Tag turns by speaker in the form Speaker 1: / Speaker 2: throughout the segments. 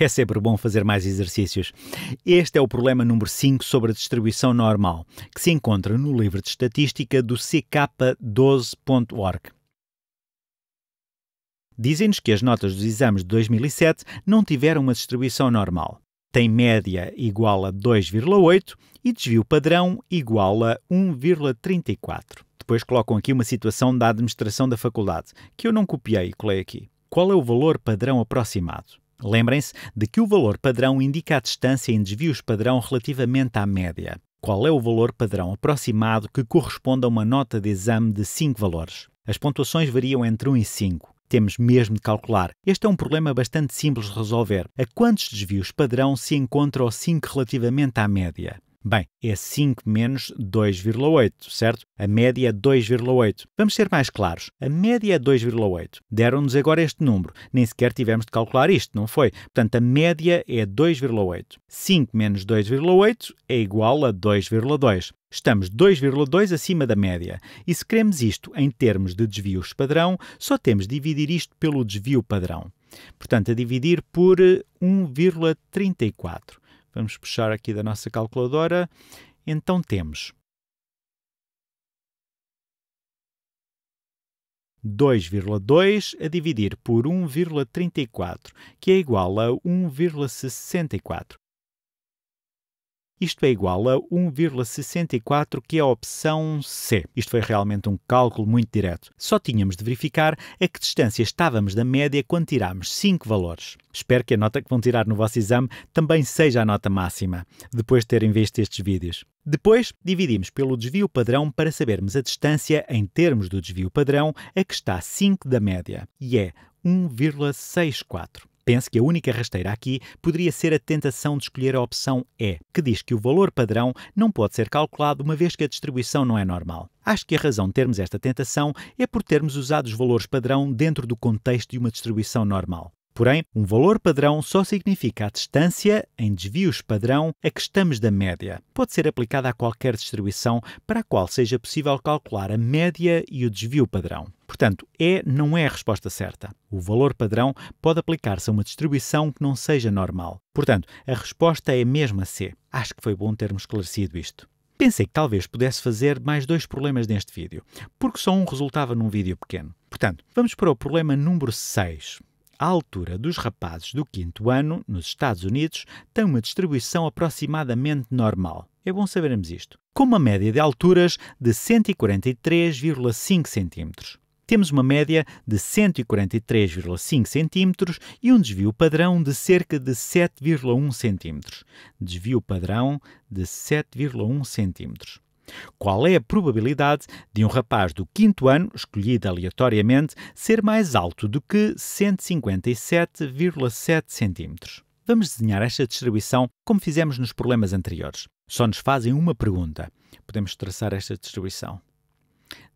Speaker 1: É sempre bom fazer mais exercícios. Este é o problema número 5 sobre a distribuição normal, que se encontra no livro de estatística do ck12.org. Dizem-nos que as notas dos exames de 2007 não tiveram uma distribuição normal. Tem média igual a 2,8 e desvio padrão igual a 1,34. Depois colocam aqui uma situação da administração da faculdade, que eu não copiei e colei aqui. Qual é o valor padrão aproximado? Lembrem-se de que o valor padrão indica a distância em desvios padrão relativamente à média. Qual é o valor padrão aproximado que corresponde a uma nota de exame de 5 valores? As pontuações variam entre 1 e 5. Temos mesmo de calcular. Este é um problema bastante simples de resolver. A quantos desvios padrão se encontra o 5 relativamente à média? Bem, é 5 menos 2,8, certo? A média é 2,8. Vamos ser mais claros. A média é 2,8. Deram-nos agora este número. Nem sequer tivemos de calcular isto, não foi? Portanto, a média é 2,8. 5 menos 2,8 é igual a 2,2. Estamos 2,2 acima da média. E se queremos isto em termos de desvios padrão, só temos de dividir isto pelo desvio padrão. Portanto, a dividir por 1,34. Eh, Vamos puxar aqui da nossa calculadora. Então temos 2,2 a dividir por 1,34, que é igual a 1,64. Isto é igual a 1,64, que é a opção C. Isto foi realmente um cálculo muito direto. Só tínhamos de verificar a que distância estávamos da média quando tirámos 5 valores. Espero que a nota que vão tirar no vosso exame também seja a nota máxima, depois de terem visto estes vídeos. Depois, dividimos pelo desvio padrão para sabermos a distância, em termos do desvio padrão, a que está 5 da média, e é 1,64. Penso que a única rasteira aqui poderia ser a tentação de escolher a opção E, que diz que o valor padrão não pode ser calculado uma vez que a distribuição não é normal. Acho que a razão de termos esta tentação é por termos usado os valores padrão dentro do contexto de uma distribuição normal. Porém, um valor padrão só significa a distância em desvios padrão a que estamos da média. Pode ser aplicada a qualquer distribuição para a qual seja possível calcular a média e o desvio padrão. Portanto, E não é a resposta certa. O valor padrão pode aplicar-se a uma distribuição que não seja normal. Portanto, a resposta é mesmo a C. Acho que foi bom termos esclarecido isto. Pensei que talvez pudesse fazer mais dois problemas neste vídeo, porque só um resultava num vídeo pequeno. Portanto, vamos para o problema número 6. A altura dos rapazes do quinto ano, nos Estados Unidos, tem uma distribuição aproximadamente normal. É bom sabermos isto. Com uma média de alturas de 143,5 cm. Temos uma média de 143,5 cm e um desvio padrão de cerca de 7,1 cm. Desvio padrão de 7,1 cm. Qual é a probabilidade de um rapaz do quinto ano, escolhido aleatoriamente, ser mais alto do que 157,7 cm? Vamos desenhar esta distribuição como fizemos nos problemas anteriores. Só nos fazem uma pergunta. Podemos traçar esta distribuição.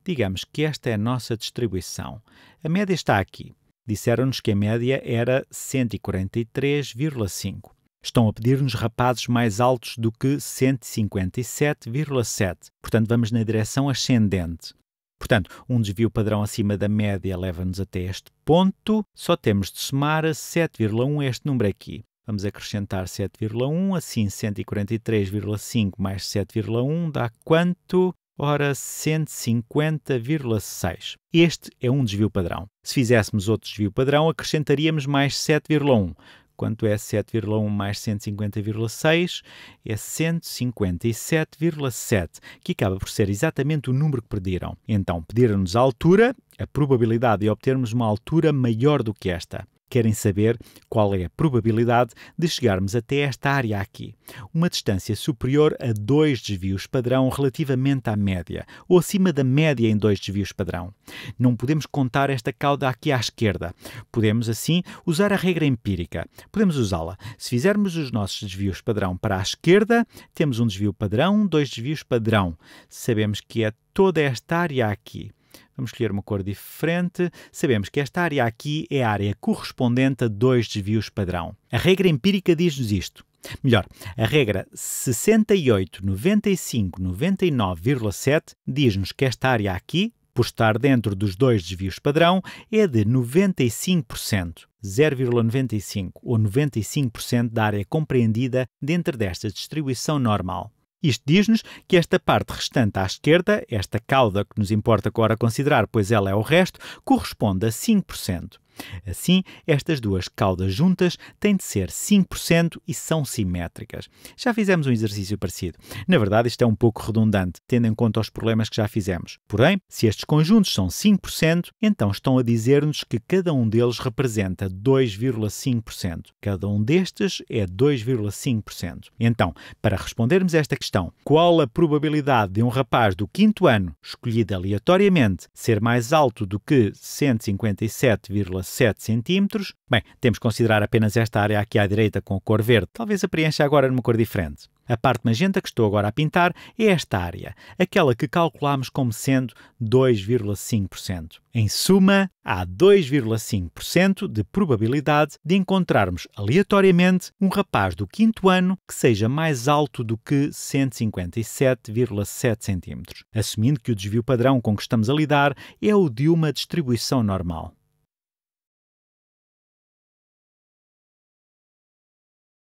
Speaker 1: Digamos que esta é a nossa distribuição. A média está aqui. Disseram-nos que a média era 143,5. Estão a pedir-nos rapazes mais altos do que 157,7, portanto vamos na direção ascendente. Portanto, um desvio padrão acima da média leva-nos até este ponto, só temos de somar 7,1 este número aqui. Vamos acrescentar 7,1, assim 143,5 mais 7,1 dá quanto? Ora, 150,6. Este é um desvio padrão. Se fizéssemos outro desvio padrão, acrescentaríamos mais 7,1 quanto é 7,1 mais 150,6 é 157,7, que acaba por ser exatamente o número que pediram. Então, pediram-nos a altura, a probabilidade de obtermos uma altura maior do que esta querem saber qual é a probabilidade de chegarmos até esta área aqui, uma distância superior a dois desvios padrão relativamente à média, ou acima da média em dois desvios padrão. Não podemos contar esta cauda aqui à esquerda. Podemos, assim, usar a regra empírica. Podemos usá-la. Se fizermos os nossos desvios padrão para a esquerda, temos um desvio padrão, dois desvios padrão. Sabemos que é toda esta área aqui. Vamos escolher uma cor diferente. Sabemos que esta área aqui é a área correspondente a dois desvios padrão. A regra empírica diz-nos isto. Melhor, a regra 689599,7 diz-nos que esta área aqui, por estar dentro dos dois desvios padrão, é de 95%, 0,95 ou 95% da área compreendida dentro desta distribuição normal. Isto diz-nos que esta parte restante à esquerda, esta cauda que nos importa agora considerar, pois ela é o resto, corresponde a 5%. Assim, estas duas caudas juntas têm de ser 5% e são simétricas. Já fizemos um exercício parecido. Na verdade, isto é um pouco redundante, tendo em conta os problemas que já fizemos. Porém, se estes conjuntos são 5%, então estão a dizer-nos que cada um deles representa 2,5%. Cada um destes é 2,5%. Então, para respondermos esta questão, qual a probabilidade de um rapaz do quinto ano, escolhido aleatoriamente, ser mais alto do que 157,5%? 0,7 cm. Bem, temos que considerar apenas esta área aqui à direita com cor verde, talvez a preencha agora numa cor diferente. A parte magenta que estou agora a pintar é esta área, aquela que calculamos como sendo 2,5%. Em suma, há 2,5% de probabilidade de encontrarmos aleatoriamente um rapaz do quinto ano que seja mais alto do que 157,7 cm, assumindo que o desvio padrão com que estamos a lidar é o de uma distribuição normal.